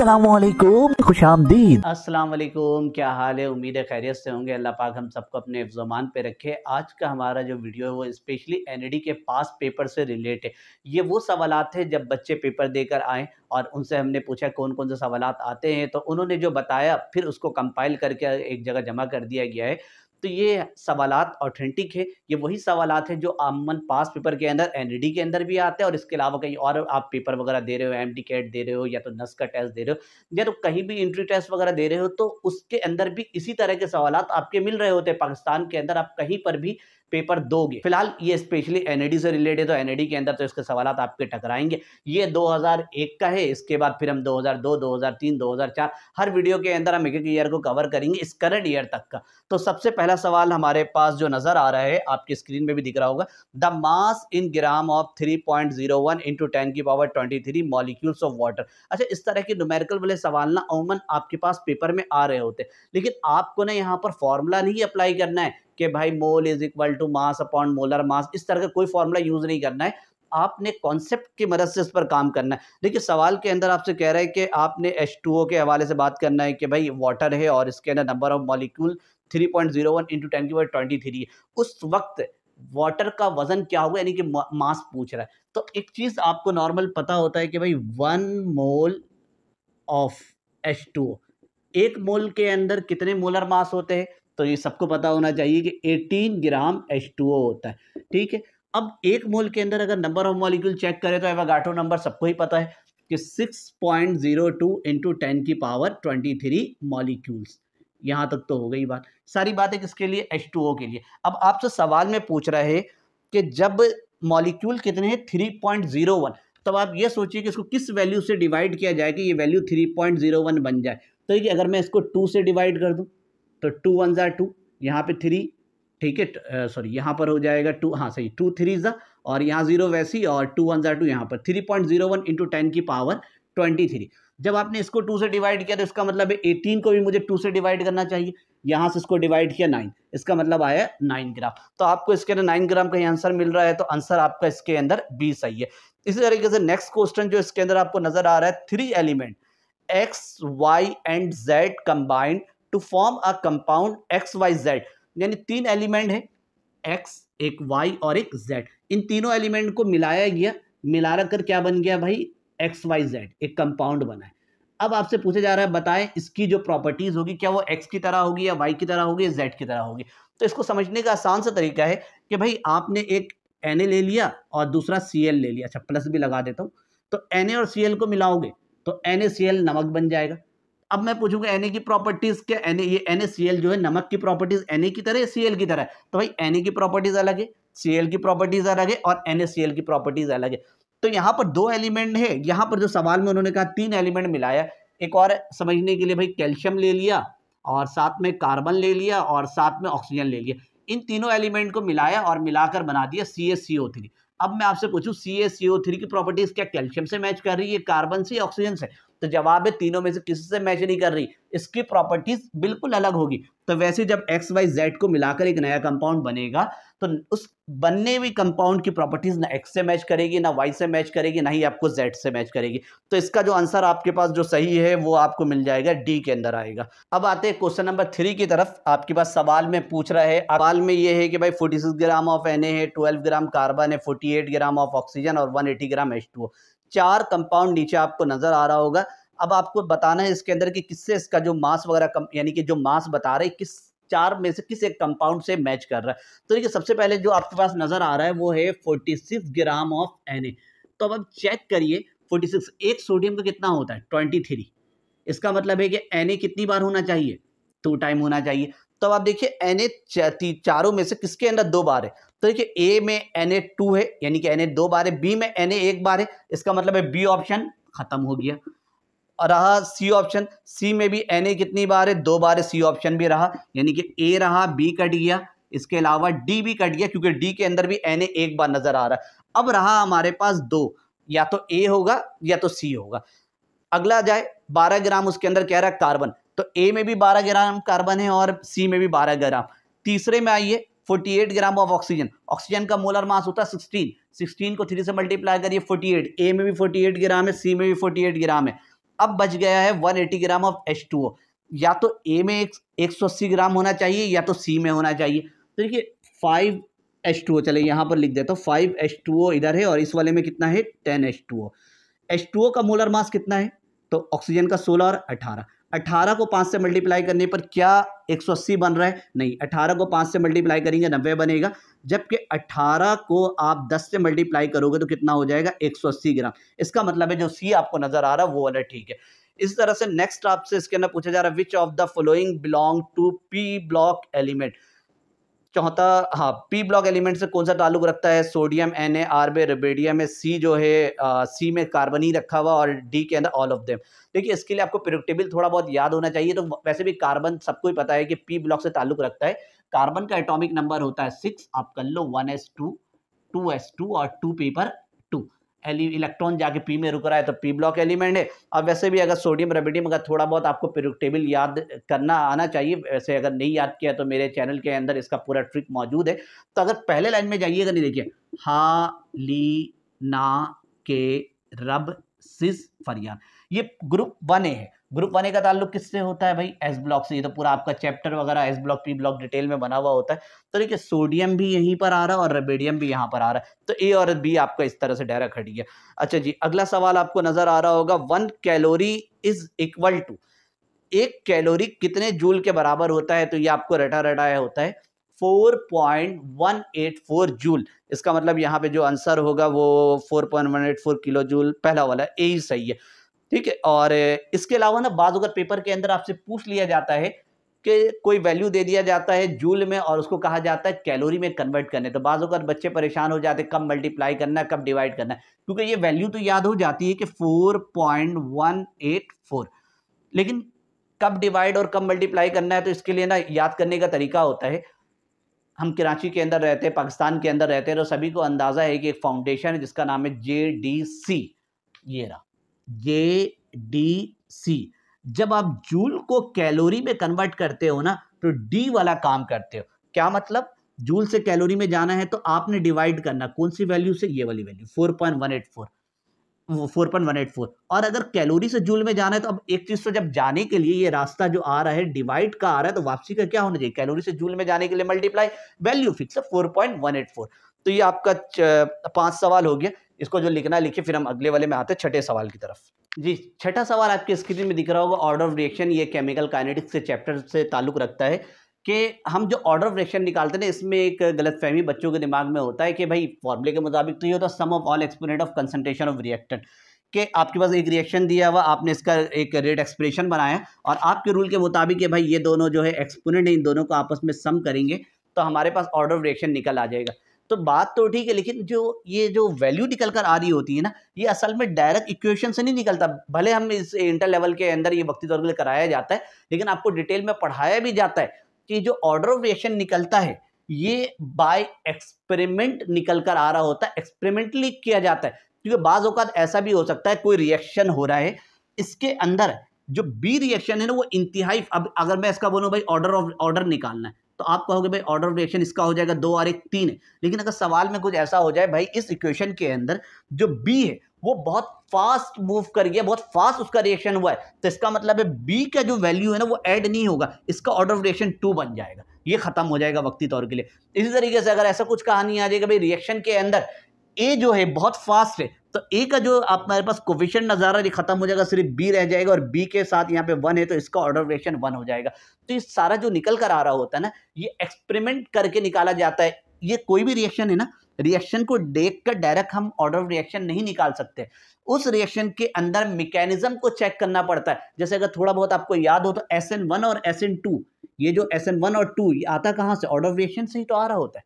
खुश आमदीद असलकुम क्या हाल है उम्मीद है खैरियत से होंगे अल्लाह पाक हम सबको अपने अफजमान पे रखे आज का हमारा जो वीडियो है वो स्पेशली एन e के पास पेपर से रिलेट है ये वो सवाल थे जब बच्चे पेपर देकर आए और उनसे हमने पूछा कौन कौन से सवाल आते हैं तो उन्होंने जो बताया फिर उसको कंपाइल करके एक जगह जमा कर दिया गया है तो ये सवाल ऑथेंटिक है ये वही सवाल हैं जो आमन पास पेपर के अंदर एन के अंदर भी आते हैं और इसके अलावा कहीं और आप पेपर वगैरह दे रहे हो एम कैट दे रहे हो या तो नस का टेस्ट दे रहे हो या तो कहीं भी इंट्री टेस्ट वगैरह दे रहे हो तो उसके अंदर भी इसी तरह के सवाल आपके मिल रहे होते हैं पाकिस्तान के अंदर आप कहीं पर भी पेपर दोगे फिलहाल ये स्पेशली एनएडी से रिलेटेड है तो एनएडी के अंदर तो इसके सवाल आपके टकराएंगे ये 2001 का है इसके बाद फिर हम 2002 2003 2004 हर वीडियो के अंदर हम एक एक ईयर को कवर करेंगे इस करंट ईयर तक का तो सबसे पहला सवाल हमारे पास जो नजर आ रहा है आपकी स्क्रीन में भी दिख रहा होगा the mass in gram of three point zero one into ten की power twenty three molecules of water अच्छा इस तरह के नुमेरिकल वाले सवाल ना अमूमन आपके पास पेपर में आ रहे होते लेकिन आपको ना यहाँ पर फॉर्मूला नहीं अप्लाई करना है कि भाई mole is equal to mass upon molar mass इस तरह का कोई फॉर्मूला यूज़ नहीं करना है आपने कॉन्सेप्ट की मदद से इस पर काम करना है देखिए सवाल के अंदर आपसे कह रहा है कि आपने ओ के हवाले से बात करना है कि भाई वाटर है और इसके अंदर number of molecule 3.01 point zero one into ten की पावर ट्वेंटी थ्री उस वक्त वाटर का वजन क्या होगा यानी कि मास पूछ रहा है तो एक चीज़ आपको नॉर्मल पता होता है कि भाई one mole of H two एक मोल के अंदर कितने मोलर मास होते हैं तो ये सबको पता होना चाहिए कि 18 ग्राम H2O होता है ठीक है अब एक मोल के अंदर अगर नंबर ऑफ मॉलिक्यूल चेक करें तो एवागाटो नंबर सबको ही पता है कि 6.02 टू इंटू टेन की पावर 23 मॉलिक्यूल्स यहाँ तक तो हो गई बात सारी बात है किसके लिए H2O के लिए अब आपसे सवाल में पूछ रहा है कि जब मॉलिक्यूल कितने हैं वन तब आप ये सोचिए कि इसको किस वैल्यू से डिवाइड किया जाए कि ये वैल्यू वन बन जाए तो ये अगर मैं इसको टू से डिवाइड कर दूँ तो टू वन ज़ा टू यहाँ पे थ्री ठीक है सॉरी यहाँ पर हो जाएगा टू हाँ सही टू थ्री ज़ा और यहाँ जीरो वैसी और टू वन ज़ा टू यहाँ पर three point zero one into ten की पावर ट्वेंटी थ्री जब आपने इसको टू से डिवाइड किया तो इसका मतलब है एटीन को भी मुझे टू से डिवाइड करना चाहिए यहाँ से इसको डिवाइड किया नाइन इसका मतलब आया नाइन ग्राम तो आपको इसके अंदर नाइन ग्राम का ही आंसर मिल रहा है तो आंसर आपका इसके अंदर बी सही है इसी तरीके से नेक्स्ट क्वेश्चन जो इसके अंदर आपको नजर आ रहा है three element X Y and Z combined to form a compound X Y Z यानी तीन एलिमेंट है एक्स एक वाई और एक जेड इन तीनों एलिमेंट को मिलाया गया मिला कर क्या बन गया भाई एक्स वाई जेड एक कंपाउंड बना है अब आपसे पूछा जा रहा है बताएं इसकी जो प्रॉपर्टीज़ होगी क्या वो एक्स की तरह होगी या वाई की तरह होगी या जेड की तरह होगी तो इसको समझने का आसान सा तरीका है कि भाई आपने एक एन ले लिया और दूसरा सी ले लिया अच्छा प्लस भी लगा देता हूँ तो एन और सी को मिलाओगे तो एन नमक बन जाएगा अब मैं पूछूंगा एन की प्रॉपर्टीज क्या एन ये एन जो है नमक की प्रॉपर्टीज एन की तरह सी की तरह तो भाई एन की प्रॉपर्टीज अलग है सी की प्रॉपर्टीज अलग है और एन की प्रॉपर्टीज अलग है तो यहाँ पर दो एलिमेंट है यहाँ पर जो सवाल में उन्होंने कहा तीन एलिमेंट मिलाया एक और समझने के लिए भाई कैल्शियम ले लिया और साथ में कार्बन ले लिया और साथ में ऑक्सीजन ले लिया इन तीनों एलिमेंट को मिलाया और मिलाकर बना दिया सी एस सी ओ थ्री अब मैं आपसे पूछूं C S C O three की प्रॉपर्टीज क्या कैल्शियम से मैच कर रही है कार्बन से ऑक्सीजन से तो जवाब है तीनों में से किसी से मैच नहीं कर रही इसकी प्रॉपर्टीज बिल्कुल अलग होगी तो वैसे जब एक्स वाई जेड को मिलाकर एक नया कंपाउंड बनेगा तो उस बनने हुई कंपाउंड की प्रॉपर्टीज ना एक्स से मैच करेगी ना वाई से मैच करेगी ना ही आपको जेड से मैच करेगी तो इसका जो आंसर आपके पास जो सही है वो आपको मिल जाएगा डी के अंदर आएगा अब आते हैं क्वेश्चन नंबर थ्री की तरफ आपके पास सवाल में पूछ रहा है सवाल में ये है कि भाई फोर्टी ग्राम ऑफ एन है ट्वेल्व ग्राम कार्बन है फोर्टी ग्राम ऑफ ऑक्सीजन और वन ग्राम एच चार कंपाउंड नीचे आपको नज़र आ रहा होगा अब आपको बताना है इसके अंदर कि किससे इसका जो मास वगैरह यानी कि जो मास बता रहे किस चार में से किस एक कंपाउंड से मैच कर रहा है तो देखिए सबसे पहले जो आपके पास नज़र आ रहा है वो है सिक्स ग्राम ऑफ एन तो अब आप चेक करिए 46 एक सोडियम का कितना होता है 23 इसका मतलब है कि एन कितनी बार होना चाहिए टू टाइम होना चाहिए तो अब आप देखिए एन ए चारों में से किसके अंदर दो बार है तो देखिए ए में एन ए टू है यानी कि एन ए दो बार है बी में एन ए एक बार है इसका मतलब है बी ऑप्शन खत्म हो गया रहा सी ऑप्शन सी में भी एन ए कितनी बार है दो बार है सी ऑप्शन भी रहा यानी कि ए रहा बी कट गया इसके अलावा डी भी कट गया क्योंकि डी के अंदर भी एन ए एक बार नजर आ रहा है अब रहा हमारे पास दो या तो ए होगा या तो सी होगा अगला जाए 12 ग्राम उसके अंदर कह रहा है कार्बन तो ए में भी 12 ग्राम कार्बन है और सी में भी 12 ग्राम तीसरे में आइए 48 ग्राम ऑफ ऑक्सीजन ऑक्सीजन का मोलर मास होता है 16 16 को थ्री से मल्टीप्लाई करिए 48 ए में भी 48 ग्राम है सी में भी 48 ग्राम है अब बच गया है 180 ग्राम ऑफ एच या तो ए में एक एक ग्राम होना चाहिए या तो सी में होना चाहिए तो देखिए फाइव एच टू ओ चले यहाँ पर लिख देता हूँ फाइव एच टू ओ इधर है और इस वाले में कितना है ten H two O two O का मोलर मास कितना है तो ऑक्सीजन का सोलह और अठारह 18 को 5 से मल्टीप्लाई करने पर क्या 180 बन रहा है नहीं 18 को 5 से मल्टीप्लाई करेंगे 90 बनेगा जबकि 18 को आप 10 से मल्टीप्लाई करोगे तो कितना हो जाएगा 180 ग्राम इसका मतलब है जो सी आपको नज़र आ रहा है वो वाला ठीक है इस तरह से नेक्स्ट आपसे इसके अंदर पूछा जा रहा है which of the following belong to P block element चौथा हाँ पी ब्लॉक एलिमेंट से कौन सा ताल्लुक रखता है sodium N A R B rubidium में सी जो है आ, सी में कार्बन ही रखा हुआ और डी के अंदर ऑल ऑफ देम देखिए इसके लिए आपको प्रोडक्टेबल थोड़ा बहुत याद होना चाहिए तो वैसे भी कार्बन सबको ही पता है कि पी ब्लॉक से ताल्लुक रखता है कार्बन का एटॉमिक नंबर होता है सिक्स आप कर लो one S two two S two और टू पी पर टू इलेक्ट्रॉन जाके पी में रुक रहा है तो पी ब्लॉक एलिमेंट है और वैसे भी अगर सोडियम रेबिडियम अगर थोड़ा बहुत आपको पेरुक टेबल याद करना आना चाहिए वैसे अगर नहीं याद किया तो मेरे चैनल के अंदर इसका पूरा ट्रिक मौजूद है तो अगर पहले लाइन में जाइएगा नहीं देखिए हा ली ना के रब सिस फरियान ये ग्रुप वन ए है ग्रुप वन ए का ताल्लुक किससे होता है भाई एस ब्लॉक से ये तो पूरा आपका चैप्टर वगैरह S block P block detail में बना हुआ होता है तो देखिए सोडियम भी यहीं पर आ रहा है और रेबेडियम भी यहाँ पर आ रहा है तो ए और बी आपका इस तरह से डायरेक्ट खड़ी है अच्छा जी अगला सवाल आपको नजर आ रहा होगा one calorie is equal to एक कैलोरी कितने जूल के बराबर होता है तो ये आपको रटा रटाया होता है 4.184 जूल इसका मतलब यहाँ पे जो आंसर होगा वो 4.184 किलो जूल पहला वाला ए ही सही है ठीक है और इसके अलावा ना बाद अगर पेपर के अंदर आपसे पूछ लिया जाता है कि कोई वैल्यू दे दिया जाता है जूल में और उसको कहा जाता है कैलोरी में कन्वर्ट करने तो बाज़ अगर बच्चे परेशान हो जाते कब मल्टीप्लाई करना कब डिवाइड करना क्योंकि ये वैल्यू तो याद हो जाती है कि four point one eight four लेकिन कब डिवाइड और कब मल्टीप्लाई करना है तो इसके लिए ना याद करने का तरीका होता है हम कराची के अंदर रहते हैं पाकिस्तान के अंदर रहते हैं तो सभी को अंदाज़ा है कि एक फाउंडेशन है जिसका नाम है जे डी सी ये रहा ये डी सी जब आप जूल को कैलोरी में कन्वर्ट करते हो ना तो डी वाला काम करते हो क्या मतलब जूल से कैलोरी में जाना है तो आपने डिवाइड करना कौन सी वैल्यू से ये वाली value four point one eight four four point one eight four और अगर कैलोरी से जूल में जाना है तो अब एक चीज़ तो जब जाने के लिए ये रास्ता जो आ रहा है डिवाइड का आ रहा है तो वापसी का क्या होना चाहिए कैलोरी से जूल में जाने के लिए मल्टीप्लाई वैल्यू फिक्स है four point one eight four तो ये आपका पांच सवाल हो गया इसको जो लिखना है लिखिए फिर हम अगले वाले में आते हैं छठे सवाल की तरफ जी छठा सवाल आपके स्क्रीन में दिख रहा होगा ऑर्डर ऑफ रिएक्शन ये केमिकल काइनेटिक्स के चैप्टर से ताल्लुक रखता है कि हम जो ऑर्डर ऑफ रिएक्शन निकालते हैं इसमें एक गलत फहमी बच्चों के दिमाग में होता है कि भाई फॉर्मूले के मुताबिक तो ये होता है sum of all exponent of concentration of reactant कि आपके पास एक रिएक्शन दिया हुआ आपने इसका एक रेट एक्सप्रेशन बनाया और आपके रूल के मुताबिक कि भाई ये दोनों जो है एक्सपोनेंट इन दोनों को आपस में सम करेंगे तो हमारे पास ऑर्डर ऑफ रिएक्शन निकल आ जाएगा तो बात तो ठीक है लेकिन जो ये जो वैल्यू निकल कर आ रही होती है ना ये असल में डायरेक्ट इक्वेशन से नहीं निकलता भले हम इस इंटर लेवल के अंदर ये वक्ती तौर पर कराया जाता है लेकिन आपको डिटेल में पढ़ाया भी जाता है कि जो ऑर्डर ऑफ रिएक्शन निकलता है ये बाय एक्सपेरिमेंट निकल कर आ रहा होता है एक्सपेरिमेंटली किया जाता है क्योंकि बाज़ अवकात ऐसा भी हो सकता है कोई रिएक्शन हो रहा है इसके अंदर जो बी रिएक्शन है ना वो इंतहाई अब अगर मैं इसका बोलूँ भाई ऑर्डर ऑफ ऑर्डर निकालना है तो आप कहोगे भाई ऑर्डर ऑफ रिएक्शन इसका हो जाएगा दो और एक तीन है लेकिन अगर सवाल में कुछ ऐसा हो जाए भाई इस इक्वेशन के अंदर जो बी है वो बहुत फास्ट मूव कर गया बहुत फास्ट उसका रिएक्शन हुआ है तो इसका मतलब है बी का जो वैल्यू है ना वो ऐड नहीं होगा इसका ऑर्डर ऑफ रिएक्शन टू बन जाएगा ये खत्म हो जाएगा वक्ती तौर के लिए इसी तरीके से अगर ऐसा कुछ कहानी आ जाएगा भाई रिएक्शन के अंदर ए जो है बहुत फास्ट है तो ए का जो आप हमारे पास कोविशन नज़ारा ये खत्म हो जाएगा सिर्फ बी रह जाएगा और बी के साथ यहाँ पे वन है तो इसका ऑर्डर रिलेशन वन हो जाएगा तो ये सारा जो निकल कर आ रहा होता है ना ये एक्सपेरिमेंट करके निकाला जाता है ये कोई भी रिएक्शन है ना रिएक्शन को देख कर डायरेक्ट हम ऑर्डर ऑफ रिएक्शन नहीं निकाल सकते उस रिएक्शन के अंदर मैकेनिज्म को चेक करना पड़ता है जैसे अगर थोड़ा बहुत आपको याद हो तो एस एन वन और एस एन टू ये जो एस एन वन और टू ये आता कहाँ से ऑर्डर ऑफ रिएक्शन से ही तो आ रहा होता है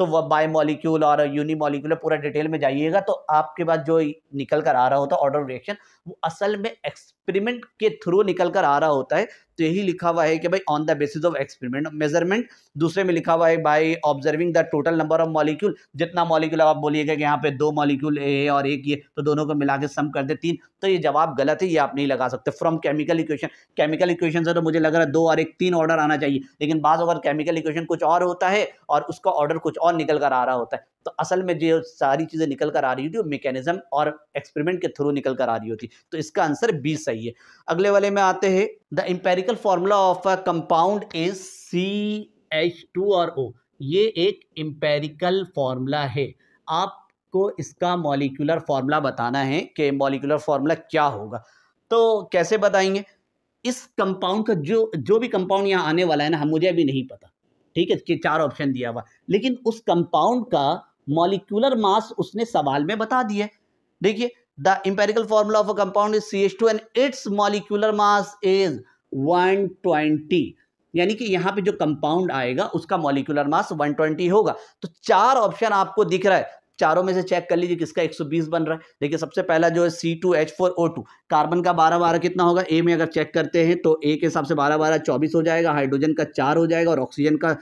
तो वह बाय मॉलिक्यूल और यूनि मॉलिक्यूल पूरा डिटेल में जाइएगा तो आपके पास जो निकल कर आ रहा होता है ऑर्डर रिएक्शन वो असल में एक्सपेरिमेंट के थ्रू निकल कर आ रहा होता है तो यही लिखा हुआ है कि भाई on the basis of experiment measurement दूसरे में लिखा हुआ है by observing the total number of molecule जितना मॉलिक्यूल आप बोलिएगा कि यहाँ पे दो मॉलिक्यूल ए और एक ये तो दोनों को मिला के सम कर दे तीन तो ये जवाब गलत है ये आप नहीं लगा सकते from chemical equation chemical equation से तो मुझे लग रहा है दो और एक तीन ऑर्डर आना चाहिए लेकिन बाद अगर केमिकल इक्वेशन कुछ और होता है और उसका ऑर्डर कुछ और निकल कर आ रहा होता है तो असल में जो सारी चीज़ें निकल कर आ रही होती है मैकेनिज्म और एक्सपेरिमेंट के थ्रू निकल कर आ रही होती तो इसका आंसर बी सही है अगले वाले में आते हैं the empirical formula of a compound is C H two और ओ ये एक एम्पेरिकल फार्मूला है आपको इसका मॉलिकुलर फार्मूला बताना है कि मॉलिकुलर फार्मूला क्या होगा तो कैसे बताएंगे इस कंपाउंड का जो जो भी कंपाउंड यहाँ आने वाला है ना हम मुझे अभी नहीं पता ठीक है कि चार ऑप्शन दिया हुआ लेकिन उस कंपाउंड का मॉलिकुलर मास उसने सवाल में बता दिया देखिए the empirical formula of a compound is C H two and its molecular mass is one twenty यानी कि यहाँ पे जो कंपाउंड आएगा उसका मॉलिकुलर मास 120 होगा तो चार ऑप्शन आपको दिख रहा है चारों में से चेक कर लीजिए किसका 120 बन रहा है देखिए सबसे पहला जो है C two H four O two carbon का बारह बारह कितना होगा ए में अगर चेक करते हैं तो ए के हिसाब से बारह बारह चौबीस हो जाएगा हाइड्रोजन का चार हो जाएगा और ऑक्सीजन का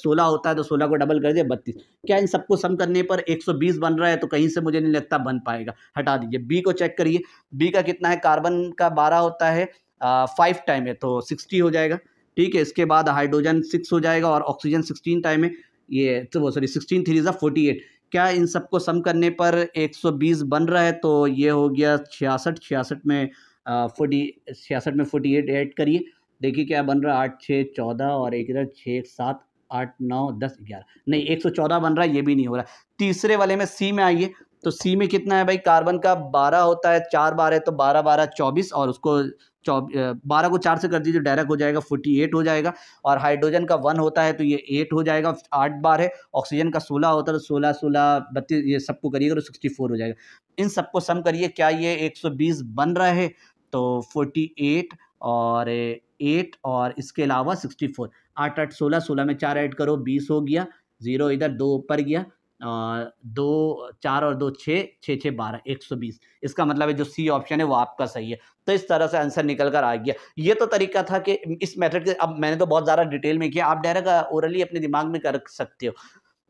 सोलह होता है तो सोलह को डबल कर दिए बत्तीस क्या इन सबको सम करने पर एक सौ बीस बन रहा है तो कहीं से मुझे नहीं लगता बन पाएगा हटा दीजिए बी को चेक करिए बी का कितना है कार्बन का बारह होता है फाइव टाइम है तो सिक्सटी हो जाएगा ठीक है इसके बाद हाइड्रोजन सिक्स हो जाएगा और ऑक्सीजन सिक्सटीन टाइम है ये तो वो सॉरी सिक्सटीन थ्री जो फोर्टी एट क्या इन सबको सम करने पर एक सौ बीस बन रहा है तो ये हो गया छियासठ छियासठ में फोर्टी छियासठ में फोर्टी एट ऐड करिए देखिए क्या बन रहा है आठ छः चौदह और एक इधर छः सात आठ नौ दस ग्यारह नहीं एक सौ चौदह बन रहा है ये भी नहीं हो रहा तीसरे वाले में सी में आइए तो सी में कितना है भाई कार्बन का बारह होता है चार बार है तो बारह बारह चौबीस और उसको बारह को चार से कर दीजिए डायरेक्ट हो जाएगा फोर्टी एट हो जाएगा और हाइड्रोजन का वन होता है तो ये एट हो जाएगा आठ बार है ऑक्सीजन का सोलह होता है तो सोलह सोलह बत्तीस ये सबको करिएगा तो सिक्सटी फोर हो जाएगा इन सबको सम करिए क्या ये एक सौ बीस बन रहा है तो फोर्टी एट और एट और इसके अलावा सिक्सटी फोर आठ आठ सोलह सोलह में चार ऐड करो बीस हो गया ज़ीरो इधर दो ऊपर गया दो चार और दो छः छः छः बारह एक सौ बीस इसका मतलब है जो सी ऑप्शन है वो आपका सही है तो इस तरह से आंसर निकल कर आ गया ये तो तरीका था कि इस मेथड के अब मैंने तो बहुत ज़्यादा डिटेल में किया आप डायरेक्ट ओरली अपने दिमाग में कर सकते हो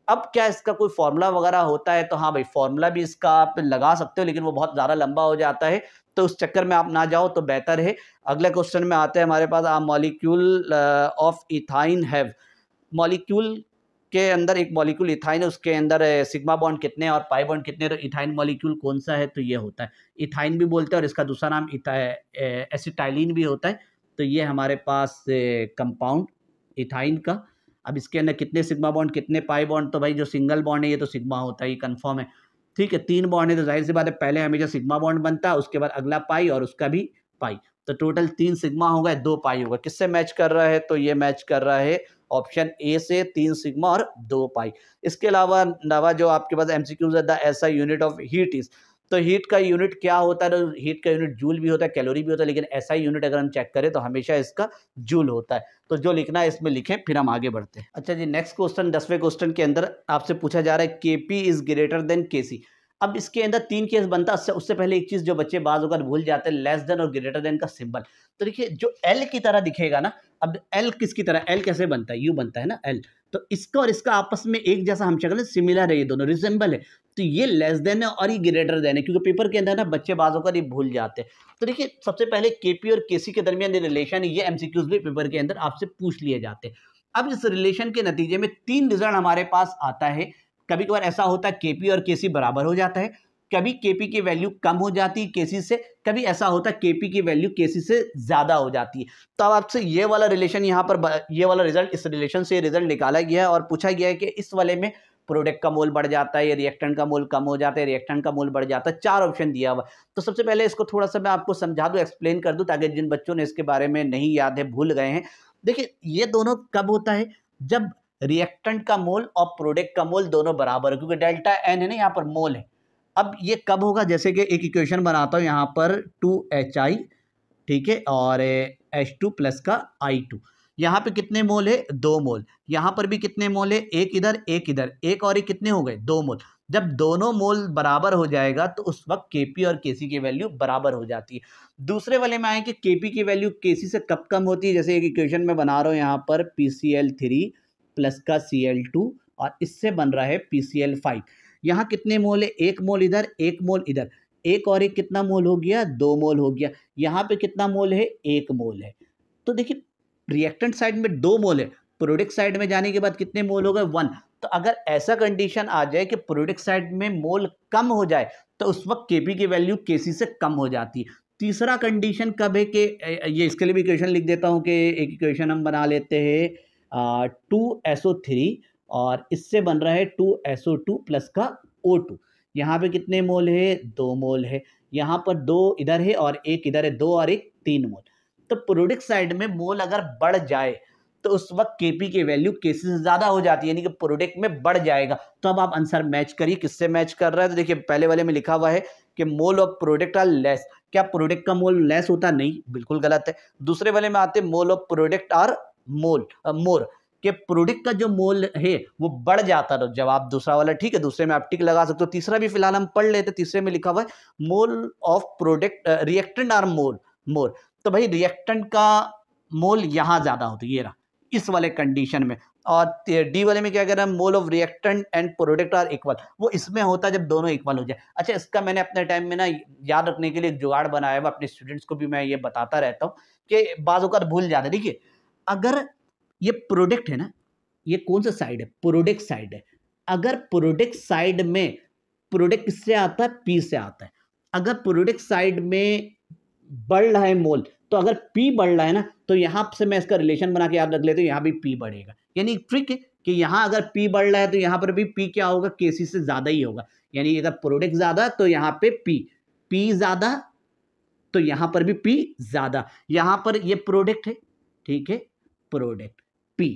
अब क्या इसका कोई फॉर्मूला वगैरह होता है तो हाँ भाई फार्मूला भी इसका आप लगा सकते हो लेकिन वो बहुत ज़्यादा लंबा हो जाता है तो उस चक्कर में आप ना जाओ तो बेहतर है अगले क्वेश्चन में आते हैं हमारे पास आप molecule of ethyne have molecule के अंदर एक मॉलिक्यूल इथाइन है उसके अंदर सिग्मा बॉन्ड कितने और पाई बॉन्ड कितने तो इथाइन मॉलिक्यूल कौन सा है तो ये होता है इथाइन भी बोलते हैं और इसका दूसरा नाम एसिटाइलिन भी होता है तो ये हमारे पास कंपाउंड इथाइन का अब इसके अंदर कितने सिग्मा बॉन्ड कितने पाई बॉन्ड तो भाई जो सिंगल बॉन्ड है ये तो सिग्मा होता है ये कन्फर्म है ठीक है तीन बॉन्ड है तो जाहिर सी बात है पहले हमेशा सिग्मा बॉन्ड बनता है उसके बाद अगला पाई और उसका भी पाई तो टोटल तीन सिग्मा होगा दो पाई होगा किससे मैच कर रहा है तो ये मैच कर रहा है ऑप्शन ए से तीन सिग्मा और दो पाई इसके अलावा नवा जो आपके पास एम सी क्यूज है द ऐसा यूनिट ऑफ हीट इज़ तो हीट का यूनिट क्या होता है तो हीट का यूनिट जूल भी होता है कैलोरी भी होता है लेकिन ऐसा ही यूनिट अगर हम चेक करें तो हमेशा इसका जूल होता है तो जो लिखना है इसमें लिखें फिर हम आगे बढ़ते हैं अच्छा जी नेक्स्ट क्वेश्चन दसवें क्वेश्चन के अंदर आपसे पूछा जा रहा है के पी इज़ ग्रेटर देन के सी अब इसके अंदर तीन केस बनता है उससे पहले एक चीज़ जो बच्चे बाज होकर भूल जाते हैं लेस देन और ग्रेटर देन का सिंबल तो देखिए जो एल की तरह दिखेगा ना अब एल किसकी तरह एल कैसे बनता है यू बनता है ना एल तो इसका और इसका आपस में एक जैसा हम शक्ल सिमिलर है ये दोनों रिजेंबल है तो ये लेस देन है और ये ग्रेटर देन है क्योंकि पेपर के अंदर ना बच्चे बाज होकर ये भूल जाते हैं तो देखिए सबसे पहले पी और सी के दरमियान ये रिलेशन ये एमसीक्यूज भी पेपर के अंदर आपसे पूछ लिए जाते हैं अब इस रिलेशन के नतीजे में तीन रिजल्ट हमारे पास आता है कभी कभार ऐसा होता है के और के बराबर हो जाता है कभी के पी की वैल्यू कम हो जाती है के से कभी ऐसा होता है के पी की वैल्यू के से ज़्यादा हो जाती है तो अब आपसे ये वाला रिलेशन यहाँ पर ये वाला रिजल्ट इस रिलेशन से रिजल्ट निकाला गया है और पूछा गया है कि इस वाले में प्रोडक्ट का मोल बढ़ जाता है या रिएक्टेंट का मोल कम हो जाता है रिएक्टेंट का मोल बढ़ जाता है चार ऑप्शन दिया हुआ तो सबसे पहले इसको थोड़ा सा मैं आपको समझा दूँ एक्सप्लेन कर दूँ ताकि जिन बच्चों ने इसके बारे में नहीं याद है भूल गए हैं देखिए ये दोनों कब होता है जब रिएक्टेंट का मोल और प्रोडक्ट का मोल दोनों बराबर है क्योंकि डेल्टा एन है ना यहाँ पर मोल है अब ये कब होगा जैसे कि एक इक्वेशन बनाता हूँ यहाँ पर टू एच आई ठीक है और एच टू प्लस का आई टू यहाँ पर कितने मोल है दो मोल यहाँ पर भी कितने मोल है एक इधर एक इधर एक और एक कितने हो गए दो मोल जब दोनों मोल बराबर हो जाएगा तो उस वक्त के पी और के सी की वैल्यू बराबर हो जाती है दूसरे वाले में आए कि के पी की वैल्यू के सी से कब कम होती है जैसे एक इक्वेशन में बना रहा हूँ यहाँ पर P C L three plus का सी एल टू और इससे बन रहा है पी सी एल फाइव यहाँ कितने मोल है एक मोल इधर एक मोल इधर एक और एक कितना मोल हो गया दो मोल हो गया यहाँ पे कितना मोल है एक मोल है तो देखिए रिएक्टेंट साइड में दो मोल है प्रोडक्ट साइड में जाने के बाद कितने मोल हो गए वन तो अगर ऐसा कंडीशन आ जाए कि प्रोडक्ट साइड में मोल कम हो जाए तो उस वक्त के की वैल्यू के से कम हो जाती है तीसरा कंडीशन कब है कि ये इसके लिए भी इक्वेशन लिख देता हूँ कि एक इक्वेशन हम बना लेते हैं टू एस ओ थ्री और इससे बन रहा है two S O two plus का ओ टू यहाँ पे कितने मोल है दो मोल है यहाँ पर दो इधर है और एक इधर है दो और एक तीन मोल तो प्रोडक्ट साइड में मोल अगर बढ़ जाए तो उस वक्त के पी की वैल्यू केसेस ज़्यादा हो जाती है यानी कि प्रोडक्ट में बढ़ जाएगा तो अब आप आंसर मैच करिए किससे मैच कर रहा है तो देखिए पहले वाले में लिखा हुआ है कि mole of product are less क्या प्रोडक्ट का मोल लेस होता नहीं बिल्कुल गलत है दूसरे वाले में आते mole of product are mole more के प्रोडक्ट का जो मोल है वो बढ़ जाता है जब आप दूसरा वाला ठीक है दूसरे में आप टिक लगा सकते हो तीसरा भी फिलहाल हम पढ़ लेते तीसरे में लिखा हुआ है mole of product reactant are mole more तो भाई रिएक्टेंट का मोल यहाँ ज़्यादा होता है ये रहा इस वाले कंडीशन में और डी वाले में क्या कह रहे हैं mole of reactant and product are equal वो इसमें होता है जब दोनों इक्वल हो जाए अच्छा इसका मैंने अपने टाइम में ना याद रखने के लिए एक जुगाड़ बनाया हुआ अपने स्टूडेंट्स को भी मैं ये बताता रहता हूँ कि का भूल जाते देखिए अगर ये प्रोडक्ट है ना ये कौन सा साइड है प्रोडक्ट साइड है अगर प्रोडक्ट साइड में प्रोडक्ट किससे आता है पी से आता है अगर प्रोडक्ट साइड में बढ़ रहा है मोल तो अगर पी बढ़ रहा है ना तो यहाँ से मैं इसका रिलेशन बना के आप रख लेते यहां यहाँ भी पी बढ़ेगा यानी ट्रिक है कि यहाँ अगर पी बढ़ रहा है तो यहाँ पर भी पी क्या होगा के सी से ज़्यादा ही होगा यानी अगर प्रोडक्ट ज़्यादा तो यहाँ पर पी पी ज़्यादा तो यहाँ पर भी पी ज़्यादा यहाँ पर ये यह प्रोडक्ट है ठीक है प्रोडक्ट पी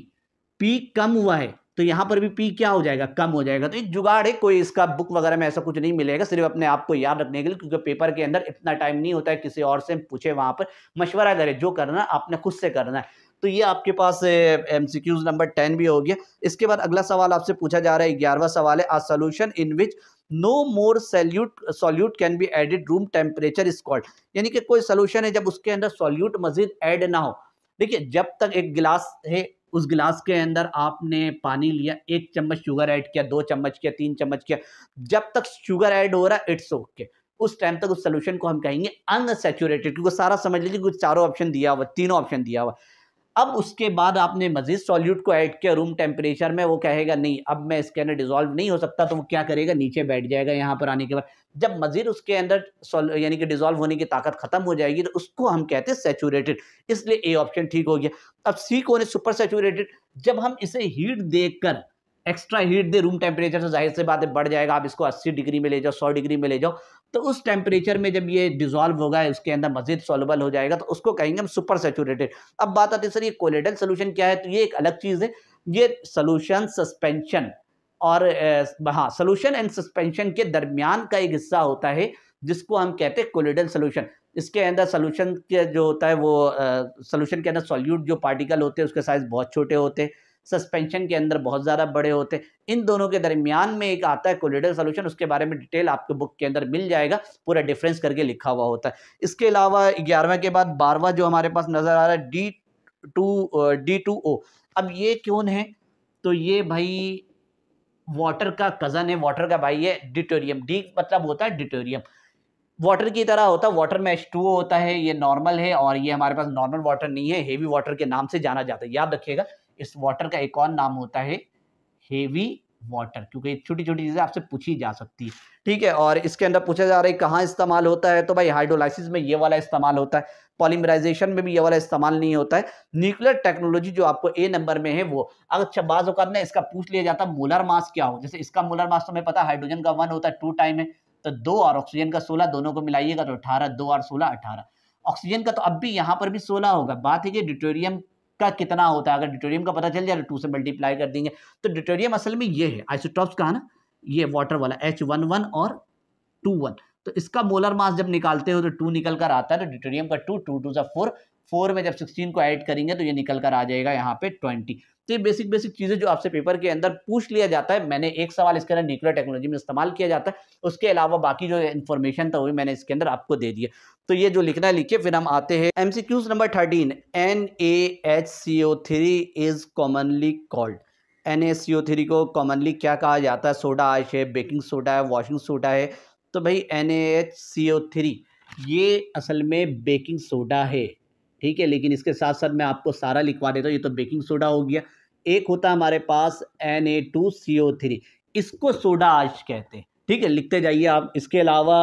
पी कम हुआ है तो यहाँ पर भी पी क्या हो जाएगा कम हो जाएगा तो ये जुगाड़ है कोई इसका बुक वगैरह में ऐसा कुछ नहीं मिलेगा सिर्फ अपने आप को याद रखने के लिए क्योंकि पेपर के अंदर इतना टाइम नहीं होता है किसी और से पूछे वहां पर मशवरा करे जो करना आपने खुद से करना है तो ये आपके पास M C Qs number ten भी हो गया इसके बाद अगला सवाल आपसे पूछा जा रहा है ग्यारहवा सवाल है a solution in which no more solute solute can be added room temperature is called यानी कि कोई सोल्यूशन है जब उसके अंदर सोल्यूट मजीद ऐड ना हो देखिए जब तक एक गिलास है उस गिलास के अंदर आपने पानी लिया एक चम्मच शुगर ऐड किया दो चम्मच किया तीन चम्मच किया जब तक शुगर ऐड हो रहा है इट्स ओके उस टाइम तक उस सोल्यूशन को हम कहेंगे अनसेचुरेटेड क्योंकि सारा समझ लीजिए कुछ चारों ऑप्शन दिया हुआ तीनों ऑप्शन दिया हुआ अब उसके बाद आपने मजीद सॉल्यूट को ऐड किया रूम टेम्परेचर में वो कहेगा नहीं अब मैं इसके अंदर डिजोल्व नहीं हो सकता तो वो क्या करेगा नीचे बैठ जाएगा यहाँ पर आने के बाद जब मजीद उसके अंदर यानी कि डिजोल्व होने की ताकत खत्म हो जाएगी तो उसको हम कहते हैं सेचूरेटेड इसलिए ए ऑप्शन ठीक हो गया अब सी कौन है सुपर सेचूरेटेड जब हम इसे हीट देख एक्स्ट्रा हीट दे रूम टेम्परेचर से जाहिर से बात है बढ़ जाएगा आप इसको 80 डिग्री में ले जाओ 100 डिग्री में ले जाओ तो उस टेम्परेचर में जब ये डिजॉल्व होगा उसके अंदर मजीद सोलबल हो जाएगा तो उसको कहेंगे हम सुपर सेचूरेटेड अब बात आती है सर ये कोलेडल सोल्यूशन क्या है तो ये एक अलग चीज़ है ये सोल्यूशन सस्पेंशन और हाँ सोल्यूशन एंड सस्पेंशन के दरमियान का एक हिस्सा होता है जिसको हम कहते हैं कोलेडल सोल्यूशन इसके अंदर सोल्यूशन के जो होता है वो सोल्यूशन के अंदर सॉल्यूट जो पार्टिकल होते हैं उसके साइज़ बहुत छोटे होते हैं सस्पेंशन के अंदर बहुत ज़्यादा बड़े होते हैं इन दोनों के दरमियान में एक आता है कोलिडल सोल्यूशन उसके बारे में डिटेल आपको बुक के अंदर मिल जाएगा पूरा डिफरेंस करके लिखा हुआ होता है इसके अलावा ग्यारहवा के बाद बारहवा जो हमारे पास नज़र आ रहा है D two D two O अब ये क्यों है तो ये भाई वाटर का कज़न है वाटर का भाई है डिटोरियम डी मतलब होता है डिटोरियम वाटर की तरह होता है वाटर में एच टू होता है ये नॉर्मल है और ये हमारे पास नॉर्मल वाटर नहीं है हेवी वाटर के नाम से जाना जाता है याद रखिएगा इस वाटर का एक और नाम होता है हेवी वाटर क्योंकि छोटी छोटी चीज़ें आपसे पूछी जा सकती है ठीक है और इसके अंदर पूछा जा रहा है कहाँ इस्तेमाल होता है तो भाई हाइड्रोलाइसिस में ये वाला इस्तेमाल होता है पॉलीमराइजेशन में भी ये वाला इस्तेमाल नहीं होता है न्यूक्लियर टेक्नोलॉजी जो आपको ए नंबर में है वो अगर अच्छा बाज़ात में इसका पूछ लिया जाता है मोलर मास क्या हो जैसे इसका मोलर मास तो हमें पता हाइड्रोजन का वन होता है टू टाइम है तो दो और ऑक्सीजन का सोलह दोनों को मिलाइएगा तो अठारह दो और सोलह अठारह ऑक्सीजन का तो अब भी यहाँ पर भी सोलह होगा बात है कि ड्यूटोरियम का कितना होता है अगर डिटोरियम का पता चल जाए तो टू से मल्टीप्लाई कर देंगे तो डिटोरियम असल में ये है आइसोटॉप्स का है ना ये वाटर वाला एच वन वन और टू वन तो इसका मोलर मास जब निकालते हो तो टू निकल कर आता है तो डिटोरियम का टू टू टू सा फोर फोर में जब सिक्सटीन को ऐड करेंगे तो ये निकल कर आ जाएगा यहाँ पे ट्वेंटी तो ये बेसिक बेसिक चीज़ें जो आपसे पेपर के अंदर पूछ लिया जाता है मैंने एक सवाल इसके अंदर न्यूक्लियर टेक्नोलॉजी में इस्तेमाल किया जाता है उसके अलावा बाकी जो इन्फॉर्मेशन था वही मैंने इसके अंदर आपको दे दिया तो ये जो लिखना है लिखिए फिर हम आते हैं M C Qs number thirteen N A H C O three is commonly called N A C O three को कॉमनली क्या कहा जाता है सोडा आश है बेकिंग सोडा है वॉशिंग सोडा है तो भाई N A H C O three ये असल में बेकिंग सोडा है ठीक है लेकिन इसके साथ साथ मैं आपको सारा लिखवा देता हूँ ये तो बेकिंग सोडा हो गया एक होता हमारे पास N A two C O three इसको सोडा आश कहते हैं ठीक है लिखते जाइए आप इसके अलावा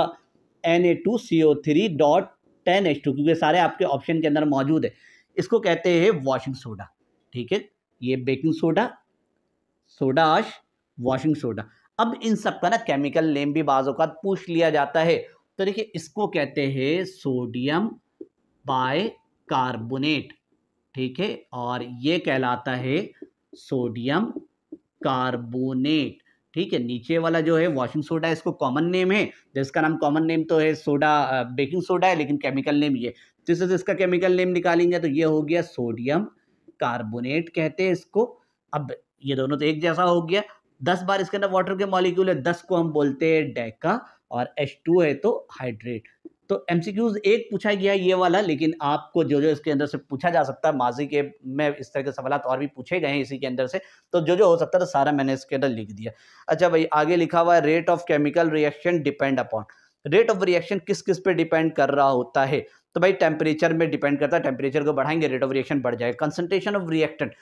N A two C O three dot ten H two क्योंकि सारे आपके ऑप्शन के अंदर मौजूद है इसको कहते हैं वॉशिंग सोडा ठीक है ये baking soda soda ash washing soda अब इन सब का ना केमिकल नेम भी बाज़ अवत पूछ लिया जाता है तो देखिए इसको कहते हैं सोडियम बाय कार्बोनेट ठीक है और ये कहलाता है सोडियम कार्बोनेट ठीक है नीचे वाला जो है वॉशिंग सोडा इसको कॉमन नेम है जिसका तो नाम कॉमन नेम तो है सोडा बेकिंग सोडा है लेकिन केमिकल नेम ये तो जिससे इसका केमिकल नेम निकालेंगे तो ये हो गया सोडियम कार्बोनेट कहते हैं इसको अब ये दोनों तो एक जैसा हो गया दस बार इसके अंदर वाटर के मॉलिक्यूल है दस को हम बोलते हैं डेका और एच टू है तो हाइड्रेट तो एम एक पूछा गया ये वाला लेकिन आपको जो जो इसके अंदर से पूछा जा सकता है माजी के में इस तरह के सवाल और भी पूछे गए हैं इसी के अंदर से तो जो जो हो सकता था तो सारा मैंने इसके अंदर लिख दिया अच्छा भाई आगे लिखा हुआ है rate of chemical reaction depend upon rate of reaction किस किस पे डिपेंड कर रहा होता है तो भाई टेम्परेचर में डिपेंड करता है टेम्परेचर को बढ़ाएंगे रेट ऑफ रिएक्शन बढ़ जाएगा concentration of reactant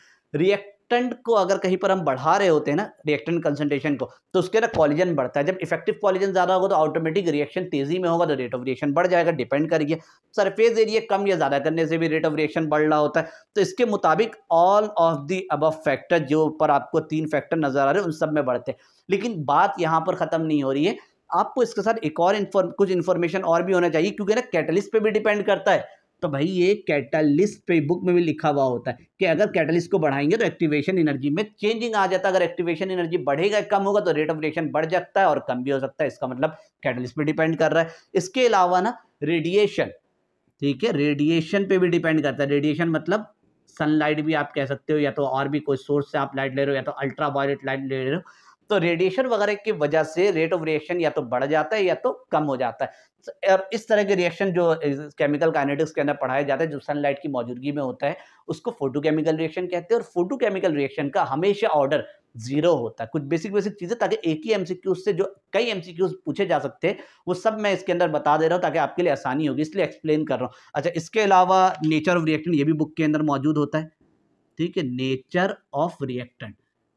react reactant को अगर कहीं पर हम बढ़ा रहे होते हैं ना रिएक्टेंट कंसनट्रेशन को तो उसके ना कॉलिजन बढ़ता है जब इफेक्टिव कॉलिजन ज़्यादा होगा तो ऑटोमेटिक रिएक्शन तेज़ी में होगा तो रेट ऑफ रिएक्शन बढ़ जाएगा डिपेंड करिए सरफेस एरिया कम या ज़्यादा करने से भी रेट ऑफ रिएक्शन बढ़ रहा होता है तो इसके मुताबिक ऑल ऑफ दी अब फैक्टर जो पर आपको तीन फैक्टर नज़र आ रहे हैं उन सब में बढ़ते हैं लेकिन बात यहाँ पर ख़त्म नहीं हो रही है आपको इसके साथ एक और इन्फॉर्म कुछ इन्फॉर्मेशन और भी होना चाहिए क्योंकि ना कैटलिस्ट पे भी डिपेंड करता है तो भाई ये कैटलिस्ट पे बुक में भी लिखा हुआ होता है कि अगर कैटलिस्ट को बढ़ाएंगे तो एक्टिवेशन एनर्जी में चेंजिंग आ जाता है अगर एक्टिवेशन एनर्जी बढ़ेगा कम होगा तो रेट ऑफ रिएक्शन बढ़ जाता है और कम भी हो सकता है इसका मतलब कैटलिस्ट पे डिपेंड कर रहा है इसके अलावा ना रेडिएशन ठीक है रेडिएशन पर भी डिपेंड करता है रेडिएशन मतलब सनलाइट भी आप कह सकते हो या तो और भी कोई सोर्स से आप लाइट ले रहे हो या तो अल्ट्रा वायलेट लाइट ले रहे हो तो रेडिएशन वगैरह की वजह से रेट ऑफ रिएक्शन या तो बढ़ जाता है या तो कम हो जाता है और इस तरह के रिएक्शन जो केमिकल काइनेटिक्स के अंदर पढ़ाया जाता है जो सनलाइट की मौजूदगी में होता है उसको फोटोकेमिकल रिएक्शन कहते हैं और फोटोकेमिकल रिएक्शन का हमेशा ऑर्डर जीरो होता है कुछ बेसिक बेसिक चीज़ें ताकि एक ही एमसीक्यू से जो कई एमसीक्यूज पूछे जा सकते हैं वो सब मैं इसके अंदर बता दे रहा हूँ ताकि आपके लिए आसानी होगी इसलिए एक्सप्लेन कर रहा हूँ अच्छा इसके अलावा नेचर ऑफ रिएक्टेंट ये भी बुक के अंदर मौजूद होता है ठीक है नेचर ऑफ रिएक्टेंट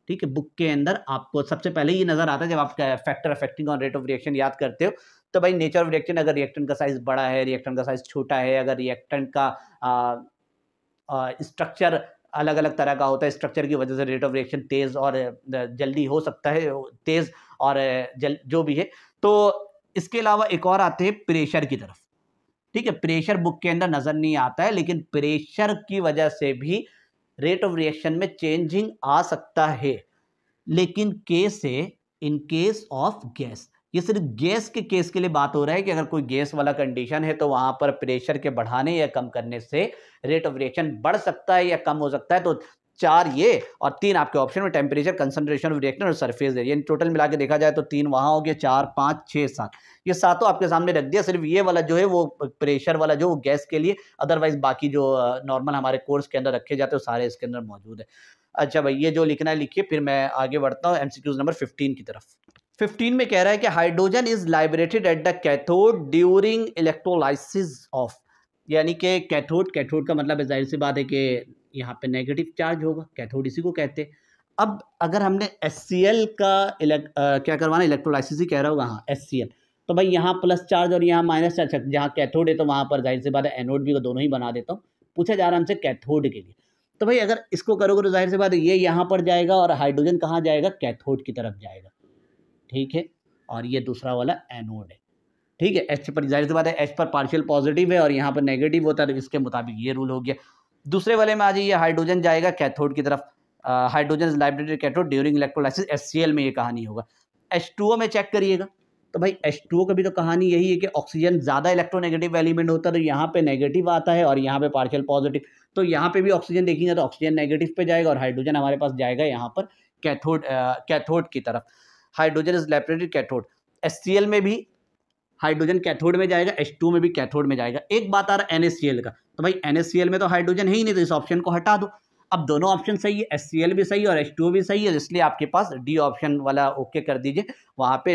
ठीक है बुक के अंदर आपको सबसे पहले ये नजर आता है जब आप फैक्टर अफेक्टिंग और रेट ऑफ रिएक्शन याद करते हो तो भाई नेचर ऑफ रिएक्शन अगर रिएक्टन का साइज बड़ा है रिएक्टन का साइज छोटा है अगर रिएक्टन का स्ट्रक्चर अलग अलग तरह का होता है स्ट्रक्चर की वजह से रेट ऑफ रिएक्शन तेज़ और जल्दी हो सकता है तेज़ और जल जो भी है तो इसके अलावा एक और आते हैं प्रेशर की तरफ ठीक है प्रेशर बुक के अंदर नज़र नहीं आता है लेकिन प्रेशर की वजह से भी रेट ऑफ रिएक्शन में चेंजिंग आ सकता है लेकिन केस है इन केस ऑफ गैस ये सिर्फ गैस के केस के लिए बात हो रहा है कि अगर कोई गैस वाला कंडीशन है तो वहाँ पर प्रेशर के बढ़ाने या कम करने से रेट ऑफ रिएक्शन बढ़ सकता है या कम हो सकता है तो चार ये और तीन आपके ऑप्शन में टेम्परेचर कंसनट्रेशन ऑफ रिएक्टर और सरफेस एरिया इन टोटल मिला के देखा जाए तो तीन वहाँ हो गए चार पाँच छः सात ये सातों आपके सामने रख दिया सिर्फ ये वाला जो है वो प्रेशर वाला जो वो गैस के लिए अदरवाइज बाकी जो नॉर्मल हमारे कोर्स के अंदर रखे जाते हैं सारे इसके अंदर मौजूद है अच्छा भाई ये जो लिखना है लिखिए फिर मैं आगे बढ़ता हूँ एम नंबर फिफ्टीन की तरफ 15 में कह रहा है कि hydrogen is liberated at the cathode during electrolysis of यानी कि कैथोड कैथोड का मतलब जाहिर सी बात है कि यहाँ पे नेगेटिव चार्ज होगा कैथोड इसी को कहते अब अगर हमने एस का इलेक्ट क्या करवाना इलेक्ट्रोलाइसिस ही कह रहा होगा हाँ एस तो भाई यहाँ प्लस चार्ज और यहाँ माइनस चार्ज जहाँ कैथोड है तो वहाँ पर जाहिर सी बात है एनोड भी को तो दोनों ही बना देता हूँ पूछा जा रहा है हमसे कैथोड के लिए तो भाई अगर इसको करोगे तो जाहिर सी बात है ये यहाँ पर जाएगा और हाइड्रोजन कहाँ जाएगा कैथोड की तरफ जाएगा ठीक है और ये दूसरा वाला एनोड है ठीक है एच पर जाहिर सी बात है एच पर पार्शियल पॉजिटिव है और यहाँ पर नेगेटिव होता है तो इसके मुताबिक ये रूल हो गया दूसरे वाले में आ जाइए हाइड्रोजन जाएगा कैथोड की तरफ hydrogen is liberated cathode during electrolysis एस में ये कहानी होगा एच में चेक करिएगा तो भाई एच टू का भी तो कहानी यही है कि ऑक्सीजन ज़्यादा इलेक्ट्रोनेगेटिव एलिमेंट होता है तो यहाँ पर नेगेटिव आता है और यहाँ पर पार्शियल पॉजिटिव तो यहाँ पर भी ऑक्सीजन देखेंगे तो ऑक्सीजन नेगेटिव पे जाएगा और हाइड्रोजन हमारे पास जाएगा यहाँ पर कैथोड कैथोड की तरफ हाइड्रोजन इज लेपरेटेड कैथोड एस में भी हाइड्रोजन कैथोड में जाएगा एच टू में भी कैथोड में जाएगा एक बात आ रहा है एन का तो भाई एन में तो हाइड्रोजन है ही नहीं तो इस ऑप्शन को हटा दो अब दोनों ऑप्शन सही है एस भी सही है और एच भी सही है इसलिए आपके पास डी ऑप्शन वाला ओके कर दीजिए वहाँ पे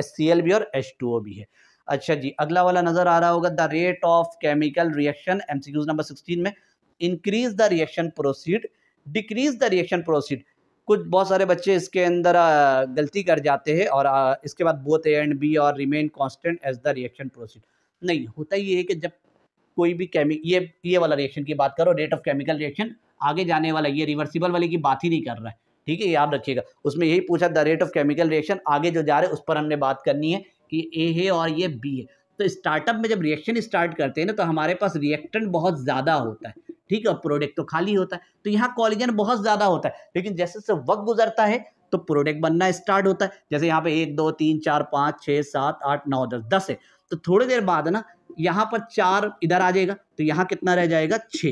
एस भी और एच भी है अच्छा जी अगला वाला नज़र आ रहा होगा the rate of chemical reaction M number sixteen में increase the reaction proceed decrease the reaction proceed कुछ बहुत सारे बच्चे इसके अंदर गलती कर जाते हैं और इसके बाद बोथ ए एंड बी और remain constant as the reaction proceed नहीं होता ये है कि जब कोई भी केमिक ये ये वाला रिएक्शन की बात करो रेट ऑफ केमिकल रिएक्शन आगे जाने वाला ये रिवर्सिबल वाले की बात ही नहीं कर रहा है ठीक है याद रखिएगा उसमें यही पूछा the rate of chemical reaction आगे जो जा रहे हैं उस पर हमने बात करनी है कि ए है और ये बी है तो स्टार्टअप में जब रिएक्शन स्टार्ट करते हैं ना तो हमारे पास रिएक्टेंट बहुत ज़्यादा होता है ठीक है प्रोडक्ट तो खाली होता है तो यहाँ कॉलेजन बहुत ज़्यादा होता है लेकिन जैसे जैसे वक्त गुजरता है तो प्रोडक्ट बनना स्टार्ट होता है जैसे यहाँ पे एक दो तीन चार पाँच छः सात आठ नौ दस दस है तो थोड़ी देर बाद ना यहाँ पर चार इधर आ जाएगा तो यहाँ कितना रह जाएगा छः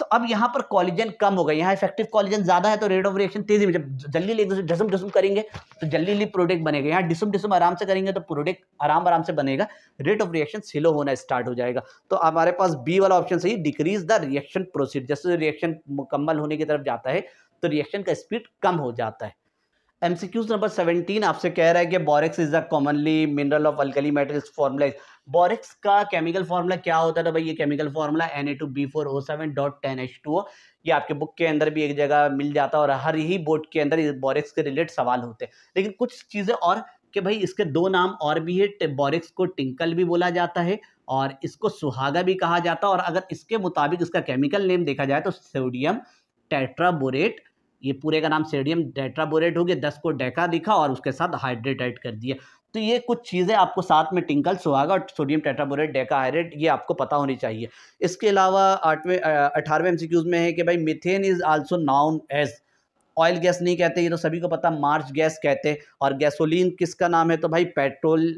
तो अब यहाँ पर कॉलिजन कम हो गया यहाँ इफेक्टिव कॉलिजन ज़्यादा है तो रेट ऑफ रिएक्शन तेजी में जब जल्दी एक डिसम करेंगे तो जल्दी जल्दी प्रोडक्ट बनेगा यहाँ डिसम डिसम आराम से करेंगे तो प्रोडक्ट आराम आराम से बनेगा रेट ऑफ रिएक्शन स्लो होना स्टार्ट हो जाएगा तो हमारे पास बी वाला ऑप्शन सही डिक्रीज द रिएक्शन प्रोसीड जैसे रिएक्शन मुकम्मल होने की तरफ जाता है तो रिएक्शन का स्पीड कम हो जाता है एमसीक्यूज नंबर 17 आपसे कह रहा है कि borax is a commonly mineral of alkali metals formula is borax का केमिकल फॉर्मूला क्या होता था भाई ये chemical formula N A two B four O seven dot ten H two O ये आपके बुक के अंदर भी एक जगह मिल जाता है और हर ही बोर्ड के अंदर बोरेक्स के रिलेटेड सवाल होते हैं लेकिन कुछ चीज़ें और कि भाई इसके दो नाम और भी है बोरेक्स को टिंकल भी बोला जाता है और इसको सुहागा भी कहा जाता है और अगर इसके मुताबिक इसका केमिकल नेम देखा जाए तो सोडियम टेट्राबोरेट ये पूरे का नाम सोडियम डेट्राबोरेट हो गया दस को डेका लिखा और उसके साथ हाइड्रेट ऐड कर दिया तो ये कुछ चीज़ें आपको साथ में टिंकल्स सुहागा और सोडियम टेट्राबोरेट हाइड्रेट ये आपको पता होनी चाहिए इसके अलावा आठवें अठारहवें एम में है कि भाई methane is also known as oil gas नहीं कहते ये तो सभी को पता मार्च गैस कहते हैं और गैसोलीन किसका नाम है तो भाई petrol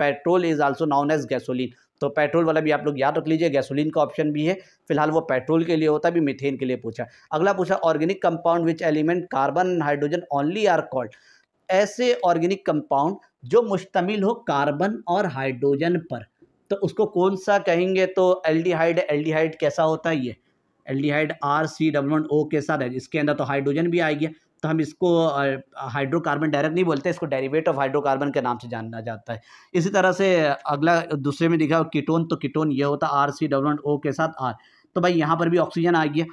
petrol is also known as gasoline तो पेट्रोल वाला भी आप लोग याद रख लीजिए गैसोलीन का ऑप्शन भी है फिलहाल वो पेट्रोल के लिए होता है भी मिथेन के लिए पूछा अगला पूछा organic compound which element carbon hydrogen only are called ऐसे ऑर्गेनिक कंपाउंड जो मुश्तमिल हो कार्बन और हाइड्रोजन पर तो उसको कौन सा कहेंगे तो एल्डिहाइड एल्डिहाइड कैसा होता है ये aldehyde R C W O के साथ है इसके अंदर तो हाइड्रोजन भी आ गया तो हम इसको हाइड्रोकार्बन डायरेक्ट नहीं बोलते इसको डेरिवेट ऑफ हाइड्रोकार्बन के नाम से जाना जाता है इसी तरह से अगला दूसरे में दिखा कीटोन तो कीटोन ये होता आर सी डब्लू ओ के साथ आर तो भाई यहाँ पर भी ऑक्सीजन आ गया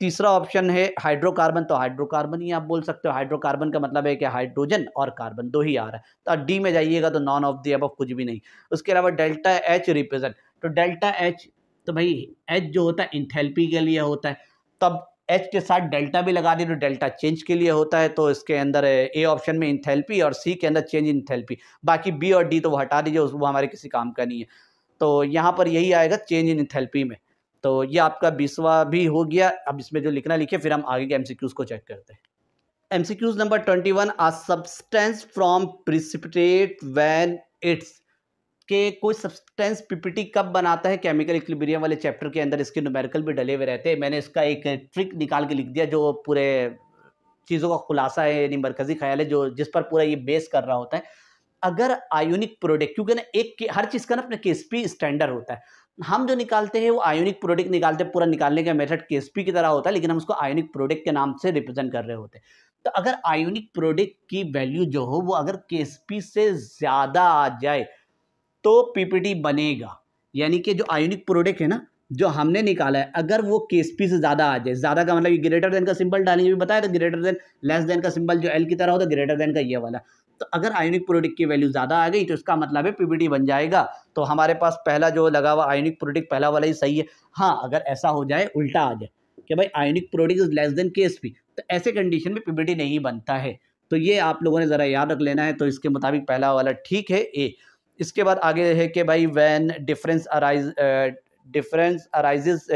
तीसरा ऑप्शन है हाइड्रोकार्बन तो हाइड्रोकार्बन ही आप बोल सकते हो हाइड्रोकार्बन का मतलब है कि हाइड्रोजन और कार्बन दो ही आ रहा है तो आप डी में जाइएगा तो नॉन ऑफ दी अब कुछ भी नहीं उसके अलावा डेल्टा एच रिप्रेजेंट तो डेल्टा एच तो भाई एच जो होता है इंथेल्पी के लिए होता है तब एच के साथ डेल्टा भी लगा दी तो डेल्टा चेंज के लिए होता है तो इसके अंदर ए ऑप्शन में इंथेल्पी और सी के अंदर चेंज इन थेल्पी बाकी बी और डी तो वो हटा दीजिए वो हमारे किसी काम का नहीं है तो यहाँ पर यही आएगा चेंज इन थेल्पी में तो ये आपका बीसवा भी हो गया अब इसमें जो लिखना लिखे फिर हम आगे के एम को चेक करते हैं M number twenty one a substance from precipitate when its के कोई सब्सटेंस पीपीटी कब बनाता है केमिकल इक्लिब्रियम वाले चैप्टर के अंदर इसके न्यूमेरिकल भी डले हुए रहते हैं मैंने इसका एक ट्रिक निकाल के लिख दिया जो पूरे चीज़ों का खुलासा है यानी मरकजी ख्याल है जो जिस पर पूरा ये बेस कर रहा होता है अगर आयोनिक प्रोडक्ट क्योंकि ना एक हर चीज़ का ना अपना के स्टैंडर्ड होता है हम जो निकालते हैं वो आयोनिक प्रोडक्ट निकालते हैं पूरा निकालने का मेथड के की तरह होता है लेकिन हम उसको आयोनिक प्रोडक्ट के नाम से रिप्रेजेंट कर रहे होते हैं तो अगर आयोनिक प्रोडक्ट की वैल्यू जो हो वो अगर के से ज़्यादा आ जाए तो पीपीटी बनेगा यानी कि जो आयोनिक प्रोडक्ट है ना जो हमने निकाला है अगर वो पी से ज़्यादा आ जाए ज़्यादा का मतलब ग्रेटर देन का सिंबल डालेंगे भी बताया था ग्रेटर देन लेस देन का सिंबल जो एल की तरह होता है ग्रेटर देन का ये वाला तो अगर आयोनिक प्रोडक्ट की वैल्यू ज़्यादा आ गई तो इसका मतलब है पीपीटी बन जाएगा तो हमारे पास पहला जो लगा हुआ आयोनिक प्रोडक्ट पहला वाला ही सही है हाँ अगर ऐसा हो जाए उल्टा आ जाए कि भाई ionic product is less than P तो ऐसे कंडीशन में पीपीटी नहीं बनता है तो ये आप लोगों ने ज़रा याद रख लेना है तो इसके मुताबिक पहला वाला ठीक है ए इसके बाद आगे है कि भाई when difference arise difference arises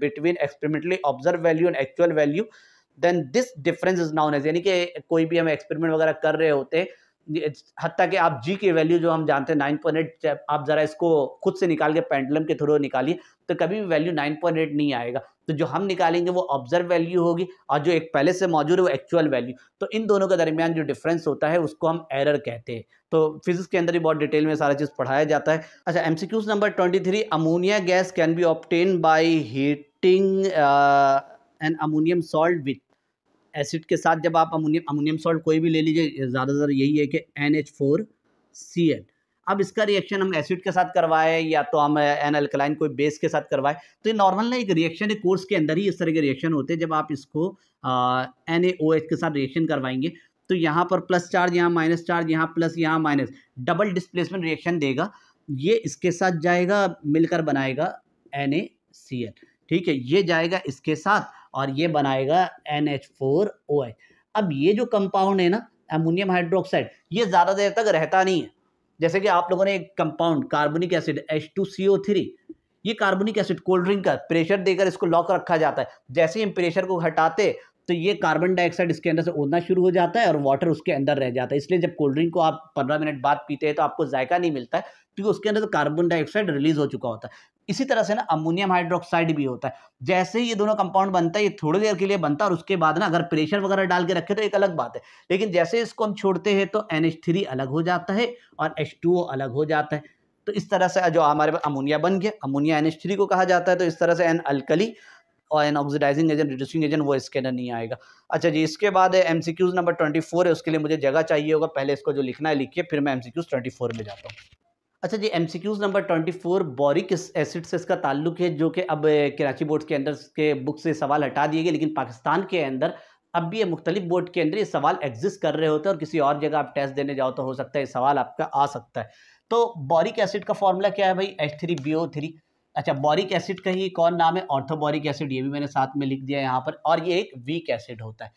between experimentally observe value and actual value then this difference is known as यानी कि कोई भी हम एक्सपेरिमेंट वगैरह कर रहे होते हैं हती कि आप जी के वैल्यू जो हम जानते हैं नाइन पॉइंट एट आप ज़रा इसको खुद से निकाल के पेंडलम के थ्रू निकालिए तो कभी भी वैल्यू नाइन पॉइंट एट नहीं आएगा तो जो हम निकालेंगे वो ऑब्जर्व वैल्यू होगी और जो एक पहले से मौजूद है वो एक्चुअल वैल्यू तो इन दोनों के दरमियान जो डिफरेंस होता है उसको हम एरर कहते हैं तो फिजिक्स के अंदर ही बहुत डिटेल में सारा चीज़ पढ़ाया जाता है अच्छा M number twenty three ammonia gas can be obtain by heating an ammonium salt with acid के साथ जब आप अमोनियम अमोनियम सॉल्ट कोई भी ले लीजिए ज़्यादातर यही है कि N H four C L अब इसका रिएक्शन हम एसिड के साथ करवाएं या तो हम एन uh, अल्कलाइन कोई बेस के साथ करवाएं तो ये नॉर्मल ना एक रिएक्शन है कोर्स के अंदर ही इस तरह के रिएक्शन होते हैं जब आप इसको एन ए ओ एच के साथ रिएक्शन करवाएंगे तो यहाँ पर प्लस चार्ज यहाँ माइनस चार्ज यहाँ प्लस यहाँ माइनस डबल डिस्प्लेसमेंट रिएक्शन देगा ये इसके साथ जाएगा मिलकर बनाएगा एन ए सी एल ठीक है ये जाएगा इसके साथ और ये बनाएगा N H four O H अब ये जो कंपाउंड है ना अमोनियम हाइड्रोक्साइड ये ज़्यादा देर तक रहता नहीं है जैसे कि आप लोगों ने एक compound carbonic acid H two C O three ये कार्बनिक एसिड कोल्ड ड्रिंक का प्रेशर देकर इसको लॉक रखा जाता है जैसे ही हम प्रेशर को हटाते तो ये कार्बन डाइऑक्साइड इसके अंदर से उड़ना शुरू हो जाता है और वाटर उसके अंदर रह जाता है इसलिए जब कोल्ड ड्रिंक को आप पंद्रह मिनट बाद पीते हैं तो आपको जायका नहीं मिलता है क्योंकि उसके अंदर तो कार्बन डाइऑक्साइड रिलीज हो चुका होता है इसी तरह से ना अमोनियम हाइड्रोक्साइड भी होता है जैसे ये दोनों कंपाउंड बनता है ये थोड़ी देर के लिए बनता है और उसके बाद ना अगर प्रेशर वगैरह डाल के रखे तो एक अलग बात है लेकिन जैसे इसको हम छोड़ते हैं तो एन अलग हो जाता है और एच अलग हो जाता है तो इस तरह से जो हमारे पास अमोनिया बन गया अमोनिया एन को कहा जाता है तो इस तरह से एन अल्कली और an oxidizing agent reducing agent वो इसके अंदर नहीं आएगा अच्छा जी इसके बाद M C Qs number twenty four है उसके लिए मुझे जगह चाहिए होगा पहले इसको जो लिखना है लिखिए फिर मैं M C Qs twenty four में जाता हूँ अच्छा जी M number twenty four boric acid से इसका ताल्लुक है जो कि अब कराची बोर्ड के अंदर के बुक से सवाल हटा दिए गए लेकिन पाकिस्तान के अंदर अब भी ये मुख्तलिफ बोर्ड के अंदर ये सवाल एग्जिस्ट कर रहे होते हैं और किसी और जगह आप टेस्ट देने जाओ तो हो सकता है ये सवाल आपका आ सकता है तो बोरिक एसिड का फॉर्मूला क्या है भाई H three B O three अच्छा बोरिक एसिड का ही कौन नाम है ऑर्थोबोरिक एसिड ये भी मैंने साथ में लिख दिया यहाँ पर और ये एक वीक एसिड होता है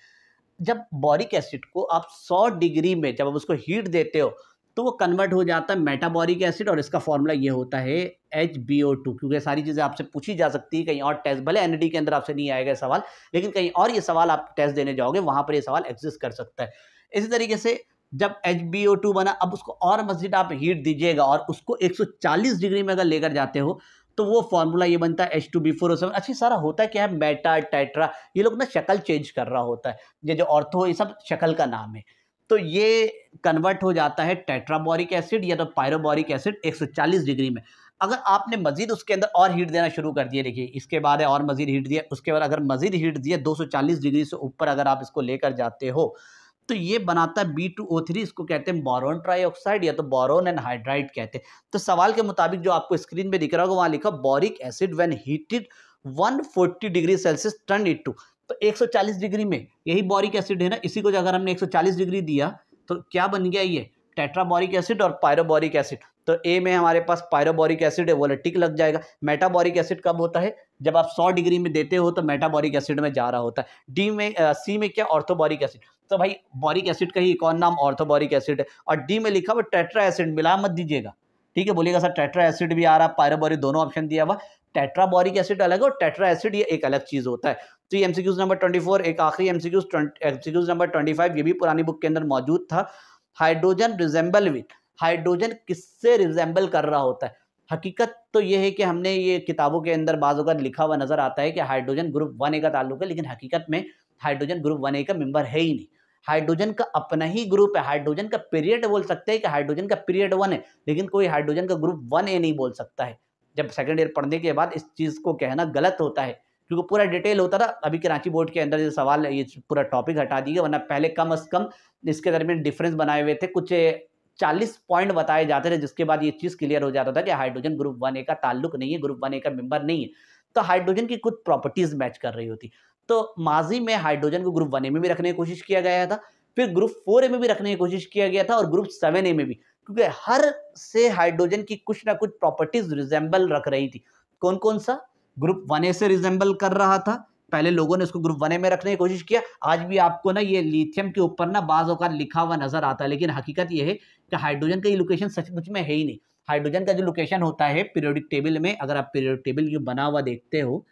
जब बोरिक एसिड को आप सौ डिग्री में जब आप उसको हीट देते हो तो वो कन्वर्ट हो जाता है मेटाबॉरिक एसिड और इसका फॉर्मूला ये होता है एच बी ओ टू क्योंकि सारी चीज़ें आपसे पूछी जा सकती है कहीं और टेस्ट भले एन के अंदर आपसे नहीं आएगा सवाल लेकिन कहीं और ये सवाल आप टेस्ट देने जाओगे वहाँ पर ये सवाल एग्जिस्ट कर सकता है इसी तरीके से जब एच बी ओ टू बना अब उसको और मस्जिद आप हीट दीजिएगा और उसको एक सौ चालीस डिग्री में अगर लेकर जाते हो तो वो फॉर्मूला ये बनता है H two B four O seven अच्छी सारा होता है क्या है मेटा टेट्रा ये लोग ना शक्ल चेंज कर रहा होता है ये जो ऑर्थो ये सब शक्ल का नाम है तो ये कन्वर्ट हो जाता है टेट्राबोरिक एसिड या तो पायरोबोरिक एसिड 140 डिग्री में अगर आपने मजीद उसके अंदर और हीट देना शुरू कर दिया देखिए इसके बाद है और मजीद हीट दिया उसके बाद अगर मजीद हीट दिया 240 डिग्री से ऊपर अगर आप इसको लेकर जाते हो तो ये बनाता है B2O3 इसको कहते हैं बोरोन ट्राईऑक्साइड या तो बोरोन एंड हाइड्राइड कहते हैं तो सवाल के मुताबिक जो आपको स्क्रीन पर दिख रहा होगा वहाँ लिखा boric acid when heated 140 degree celsius turn it to तो 140 डिग्री में यही बॉरिक एसिड है ना इसी को अगर हमने 140 डिग्री दिया तो क्या बन गया ये टेट्राबोरिक एसिड और पायरोबोरिक एसिड तो ए में हमारे पास पायरोबोरिक एसिड है बोले टिक लग जाएगा मेटाबोरिक एसिड कब होता है जब आप 100 डिग्री में देते हो तो मेटाबोरिक एसिड में जा रहा होता है डी में सी में क्या ऑर्थोबॉरिक एसिड तो भाई बॉरिक एसिड का ही एक और नाम ऑर्थोबॉरिक एसिड है और डी में लिखा हुआ टेट्रा एसिड मिला मत दीजिएगा ठीक है बोलिएगा सर टेट्रा एसिड भी आ रहा पायरोबोरिक दोनों ऑप्शन दिया हुआ टेट्राबोरिक एसिड अलग है और टेट्रा एसिड ये एक अलग चीज़ होता है तो ये एमसीक्यूज नंबर ट्वेंटी फोर एक आखिरी MCQs MCQs number twenty five ये भी पुरानी बुक के अंदर मौजूद था हाइड्रोजन रिजेंबल विथ हाइड्रोजन किससे रिजेंबल कर रहा होता है हकीकत तो ये है कि हमने ये किताबों के अंदर का लिखा हुआ नज़र आता है कि हाइड्रोजन ग्रुप वन ए का ताल्लुक है लेकिन हकीकत में हाइड्रोजन ग्रुप वन ए का मेम्बर है ही नहीं हाइड्रोजन का अपना ही ग्रुप है हाइड्रोजन का पीरियड बोल सकते हैं कि हाइड्रोजन का पीरियड वन है लेकिन कोई हाइड्रोजन का ग्रुप वन ए नहीं बोल सकता है जब सेकेंड ईयर पढ़ने के बाद इस चीज़ को कहना गलत होता है क्योंकि पूरा डिटेल होता था अभी कराची बोर्ड के अंदर ये सवाल ये पूरा टॉपिक हटा दिए वरना पहले कम अज़ कम इसके दरमियान डिफरेंस बनाए हुए थे कुछ चालीस पॉइंट बताए जाते थे जिसके बाद ये चीज़ क्लियर हो जाता था कि हाइड्रोजन ग्रुप वन ए का ताल्लुक नहीं है ग्रुप वन ए का मेम्बर नहीं है तो हाइड्रोजन की कुछ प्रॉपर्टीज़ मैच कर रही होती तो माजी में हाइड्रोजन को ग्रुप वन ए में भी रखने की कोशिश किया गया था फिर ग्रुप फोर ए में भी रखने की कोशिश किया गया था और ग्रुप सेवन ए में भी क्योंकि हर से हाइड्रोजन की कुछ ना कुछ प्रॉपर्टीज़ रिजेंबल रख रही थी कौन कौन सा ग्रुप वन ए से रिजेंबल कर रहा था पहले लोगों ने इसको ग्रुप वन ए में रखने की कोशिश किया आज भी आपको ना ये लिथियम के ऊपर ना बाज अवका लिखा हुआ नजर आता है लेकिन हकीकत यह है कि हाइड्रोजन का ये लोकेशन सचमुच में है ही नहीं हाइड्रोजन का जो लोकेशन होता है पीरियोडिक टेबल में अगर आप पीरियोडिक टेबल ये बना हुआ देखते हो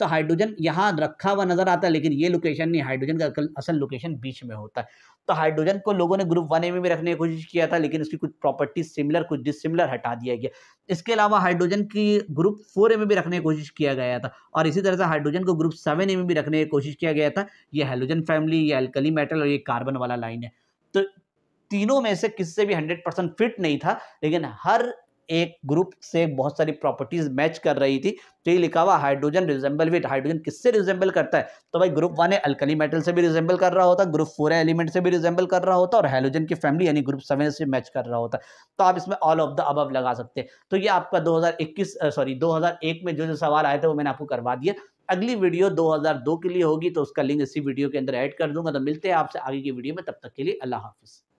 तो हाइड्रोजन यहाँ रखा हुआ नजर आता है लेकिन ये लोकेशन नहीं हाइड्रोजन का असल लोकेशन बीच में होता है तो हाइड्रोजन को लोगों ने ग्रुप वन ए में भी रखने की कोशिश किया था लेकिन इसकी कुछ प्रॉपर्टी सिमिलर कुछ डिसिमिलर हटा दिया गया इसके अलावा हाइड्रोजन की ग्रुप फोर ए में भी रखने की कोशिश किया गया था और इसी तरह से हाइड्रोजन को ग्रुप सेवन ए में भी रखने की कोशिश किया गया था ये हाइड्रोजन फैमिली ये एल्कली मेटल और ये कार्बन वाला लाइन है तो तीनों में से किससे भी हंड्रेड परसेंट फिट नहीं था लेकिन हर एक ग्रुप से बहुत सारी प्रॉपर्टीज मैच कर रही थी तो ये लिखा हुआ हाइड्रोजन रिजेंबल विथ हाइड्रोजन किससे रिजेंबल करता है तो भाई ग्रुप वन है अल्कली मेटल से भी रिजेंबल कर रहा होता ग्रुप फोर है एलिमेंट से भी रिजेंबल कर रहा होता और हाइड्रोजन की फैमिली यानी ग्रुप सेवन से मैच कर रहा होता तो आप इसमें ऑल ऑफ द अब लगा सकते हैं तो ये आपका दो सॉरी दो में जो जो सवाल आए थे वो मैंने आपको करवा दिया अगली वीडियो 2002 के लिए होगी तो उसका लिंक इसी वीडियो के अंदर ऐड कर दूंगा तो मिलते हैं आपसे आगे की वीडियो में तब तक के लिए अल्लाह हाफिज़